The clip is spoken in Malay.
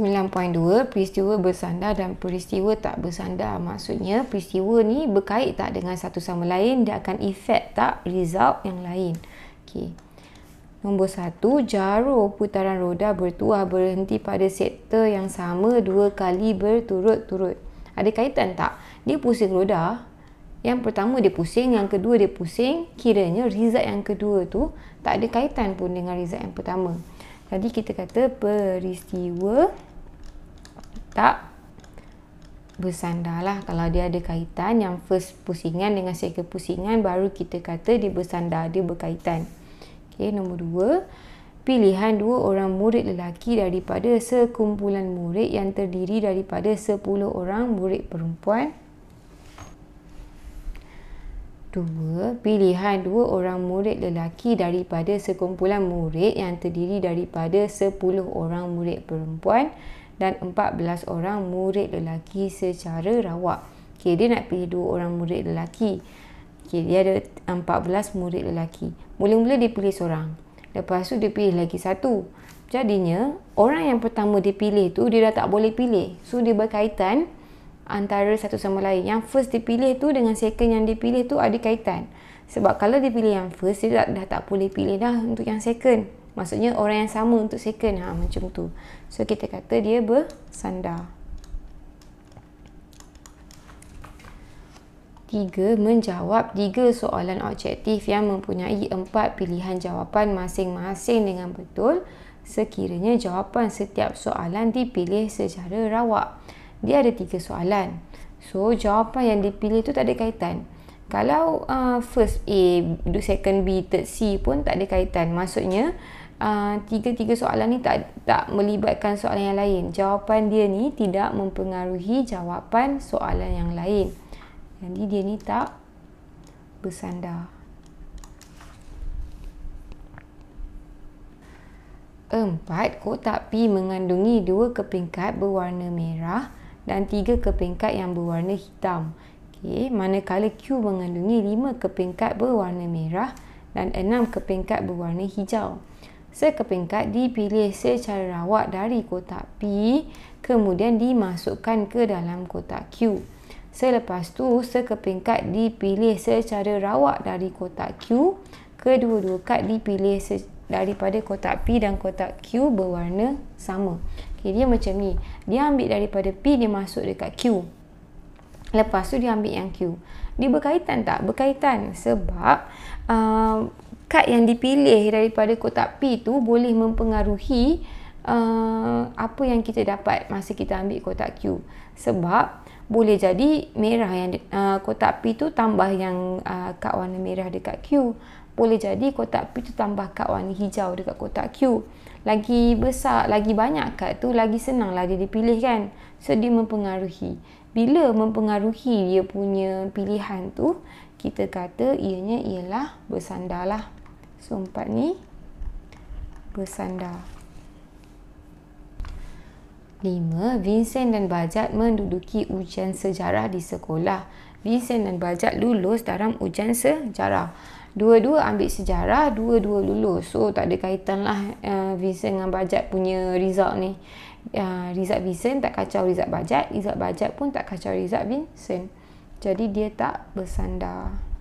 9.2 peristiwa bersandar dan peristiwa tak bersandar maksudnya peristiwa ni berkait tak dengan satu sama lain dia akan efek tak result yang lain okey nombor 1 jarum putaran roda bertuah berhenti pada sektor yang sama dua kali berturut-turut ada kaitan tak dia pusing roda yang pertama dia pusing, yang kedua dia pusing, kiranya result yang kedua tu tak ada kaitan pun dengan result yang pertama. Jadi kita kata peristiwa tak bersandarlah kalau dia ada kaitan yang first pusingan dengan second pusingan baru kita kata dia bersandar dia berkaitan okey nombor dua pilihan dua orang murid lelaki daripada sekumpulan murid yang terdiri daripada 10 orang murid perempuan Dua, pilihan dua orang murid lelaki daripada sekumpulan murid yang terdiri daripada 10 orang murid perempuan dan 14 orang murid lelaki secara rawak. Okey, dia nak pilih dua orang murid lelaki. Okey, dia ada 14 murid lelaki. Mula-mula dia pilih seorang. Lepas tu dia pilih lagi satu. Jadinya, orang yang pertama dia pilih tu dia dah tak boleh pilih. So dia berkaitan antara satu sama lain. Yang first dipilih tu dengan second yang dipilih tu ada kaitan. Sebab kalau dia pilih yang first, dia dah, dah tak boleh pilih dah untuk yang second. Maksudnya orang yang sama untuk second ha, Macam tu So kita kata dia bersandar Tiga, menjawab tiga soalan objektif yang mempunyai empat pilihan jawapan masing-masing dengan betul sekiranya jawapan setiap soalan dipilih secara rawak. Dia ada tiga soalan. So, jawapan yang dipilih tu tak ada kaitan. Kalau uh, first A, second B, third C pun tak ada kaitan. Maksudnya, uh, tiga-tiga soalan ni tak tak melibatkan soalan yang lain. Jawapan dia ni tidak mempengaruhi jawapan soalan yang lain. Jadi dia ni tak bersandar. Empat kotak pi mengandungi dua kepingkat berwarna merah dan tiga kepingkat yang berwarna hitam. Okey, manakala Q mengandungi lima kepingkat berwarna merah dan enam kepingkat berwarna hijau sekepingkat dipilih secara rawak dari kotak P kemudian dimasukkan ke dalam kotak Q. Selepas tu sekepingkat dipilih secara rawak dari kotak Q, kedua-dua kad dipilih daripada kotak P dan kotak Q berwarna sama. Okay, dia macam ni. Dia ambil daripada P dia masuk dekat Q. Lepas tu dia ambil yang Q. Dia berkaitan tak? Berkaitan sebab uh, tingkat yang dipilih daripada kotak P tu boleh mempengaruhi uh, apa yang kita dapat masa kita ambil kotak Q sebab boleh jadi merah yang uh, kotak P tu tambah yang uh, kad warna merah dekat Q boleh jadi kotak P tu tambah kad warna hijau dekat kotak Q lagi besar lagi banyak kad tu lagi senanglah dia dipilih kan so dia mempengaruhi bila mempengaruhi dia punya pilihan tu kita kata ianya ialah bersandarlah So, empat ni bersandar. Lima, Vincent dan Bajat menduduki ujian sejarah di sekolah. Vincent dan Bajat lulus dalam ujian sejarah. Dua-dua ambil sejarah, dua-dua lulus. So, tak ada kaitan lah uh, Vincent dengan Bajat punya result ni. Uh, result Vincent tak kacau result Bajat. Result Bajat pun tak kacau result Vincent. Jadi, dia tak bersandar.